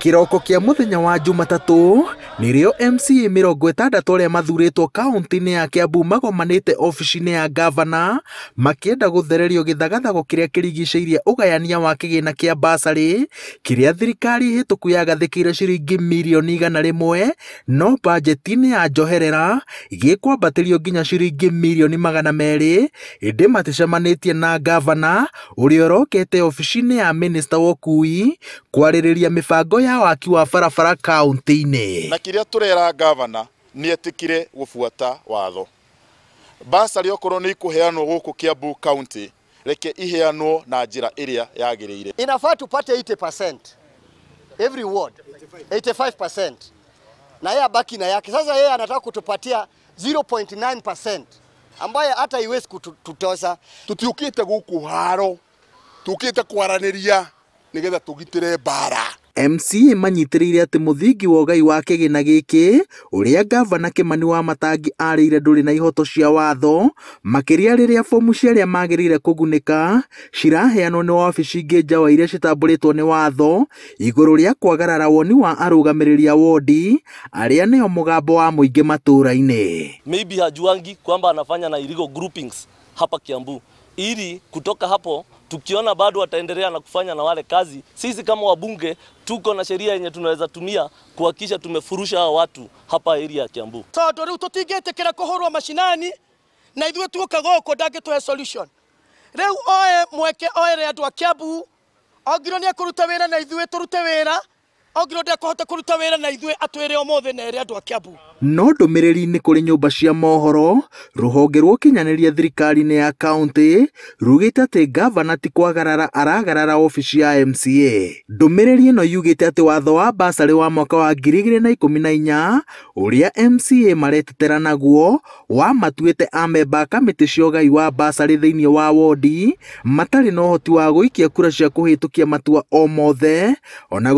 kiroko kia muthenya wa jumatatu nĩrĩo MCA mĩrongo ĩtandatũ arĩa mathurĩtwo kaũntĩ-inĩ ya Kiambu magomanĩte ofici-inĩ ya ngavana makĩenda gũthererio gĩthagathago kĩrĩa kĩrigicĩirie ũgayania wa kĩgĩna kĩa bursary kĩrĩa thirikari hĩtũku yagathĩkĩire ciringi mirioni igana rĩmwe no bajeti-inĩ ya njoherera gĩkwambatĩrio nginya ciringi mirioni magana merĩ ĩndĩ maticemanĩtie na ngavana ũrĩa ũrokete ofici-inĩ ya minista wa ũkui kwarĩrĩria mĩbango ya waki wa barabara kaũntĩ-inĩ kiria turera gavana ni etikire gubuata watho basari okorwo ni ikuheanwo guku kiambu county reke iheanwo na njira iria yagiriire inafaa tupate 80% every ward 85% na yeye abaki na yake sasa yeye anataka kutupatia 0.9% ambaye hata iwezi kututosa tutiukite guku haro tukite kwaraniria nigetha tugitire bara MCA manyitĩrĩire atĩ mũthingi wa ũgai wa kĩgĩna gĩkĩ ũrĩa ngavana Kĩmani wa Matangi arĩire ndũrĩ na ihoto cia watho makĩria rĩrĩa fomu cia arĩa magĩrĩire kũgunĩka ciraheanwo nĩ wabici ingĩ nja wa iria citambũrĩtwo ni watho igũrũ rĩa kwagarara woni wa arugamiriria wodi wondi arĩa nĩo mũgambo wa mũingĩ matura inĩ Maybe Hajuangi kwamba anafanya na illegal groupings hapa Kiambu ili kutoka hapo tukiona bado wataendelea na kufanya na wale kazi, sisi kama wabunge tuko na sheria yenye tunaweza tumia kuhakikisha tumefurusha hao watu hapa area ya Kiambu. tondu riu tutingetikira kuhurwa mashinani na ithuĩ goko ũkũ ndangĩtũhe solution rĩu oe mweke oere andũ a Kiambu ongirwo nĩ ekũruta wĩra na ithuĩ tũrute wĩra onginya ndekuhota kuruta wira na ithuĩ atwĩre omothe na ĩrĩ a Kiambu no ndũmĩrĩri-inĩ kũrĩ nyũmba cia mohoro rũhonge rwa ũkinyanĩria thirikari-inĩ ya kaũntĩ rugĩte atĩ ngavana ti kwagarara aragarara ofici ya MCA ndũmĩrĩri no yugĩte atĩ watho wa basarĩ wa mwaka wa ngiri igĩrĩ na MCA maretetera naguo wamatuĩte amemba a kamĩtĩ cia ũgai wa basarĩ thĩinĩ wa wodi matarĩ na ũhoti wa gũikia kura cia kũhĩtũkia matua o mothe ona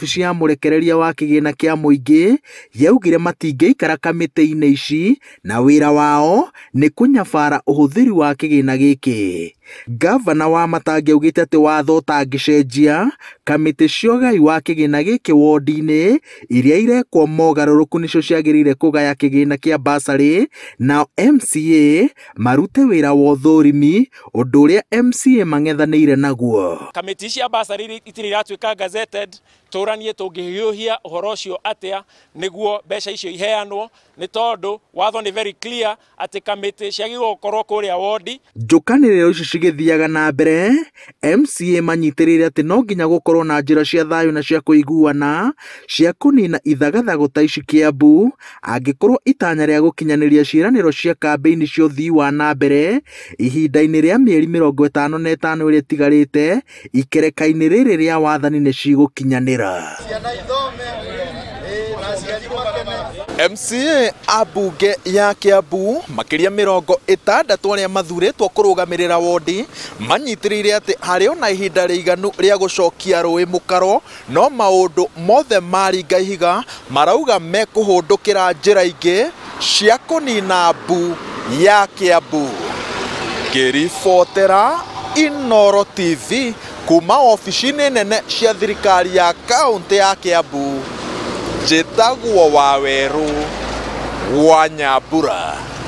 wabici ya murekereria wa kigina kia muingi yaugire matingeikara kamĩtĩ-inĩ ici na wira wao ni kũnyabara uhuthiri wa kigina giki ngavana wa matangi augĩte ati watho ũtangĩcenjia kamĩtĩ cia ũgai wa kĩgĩna gĩkĩ wondi-inĩ iria irekwo mogarũrũku nĩcio ciagĩrĩire kũgaya kĩgĩna kĩa basari nao MCA marute wira wa ũthũrimi ũndũ ũrĩa MCA mang'ethanĩire naguo kamĩtĩ cia basari itirĩ iratuĩka gazetted turanie tungihiuhia uhoro ucio atia niguo mbeca icio iheanwo ni tondu watho ni very clear ati kamiti ciagirwo gukorwo kuria wodi njukaniriro ici cigithiaga na mbere MCA manyitirire ati no nginya gukorwo na njira cia thayu na cia kuiguana cia kunina ithagathago ta ici kiambu angikorwo itanya ria gukinyaniria ciiraniro cia kambeini cia uthii wa na mbere ihinda ini ria mieri mirongo itano na itano iria itigarite ikereka riri ria wathani ni cigukinyanira Wandera. MCA abunge ya Kiambu makiria mirongo itandatu aria mathuritwo kurugamirira wondi manyitirire ati hari ona ihinda riiganu ria gucokia rui mukaro no maundu mothe maringa ihiga marauga mekuhundukira njira ingi cia kunina mbu ya Kiambu ngiribotera Inoro TV kuma ofici-inĩ nene cia thirikari ya kaũntĩ ya Kiambu njĩtagwo Wawerũ nyambura